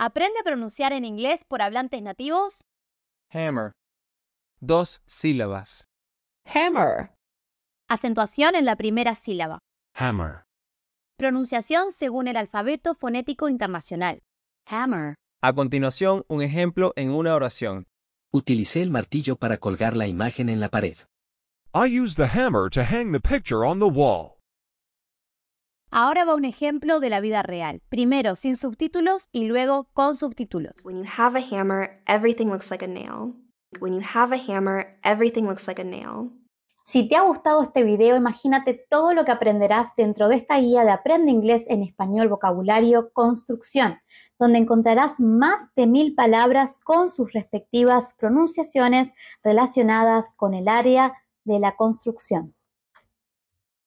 Aprende a pronunciar en inglés por hablantes nativos. Hammer. Dos sílabas. Hammer. Acentuación en la primera sílaba. Hammer. Pronunciación según el alfabeto fonético internacional. Hammer. A continuación, un ejemplo en una oración. Utilicé el martillo para colgar la imagen en la pared. I used the hammer to hang the picture on the wall. Ahora va un ejemplo de la vida real. Primero sin subtítulos y luego con subtítulos. When you have a hammer, everything looks like a nail. When you have a hammer, everything looks like a nail. Si te ha gustado este video, imagínate todo lo que aprenderás dentro de esta guía de Aprende Inglés en Español Vocabulario Construcción, donde encontrarás más de mil palabras con sus respectivas pronunciaciones relacionadas con el área de la construcción.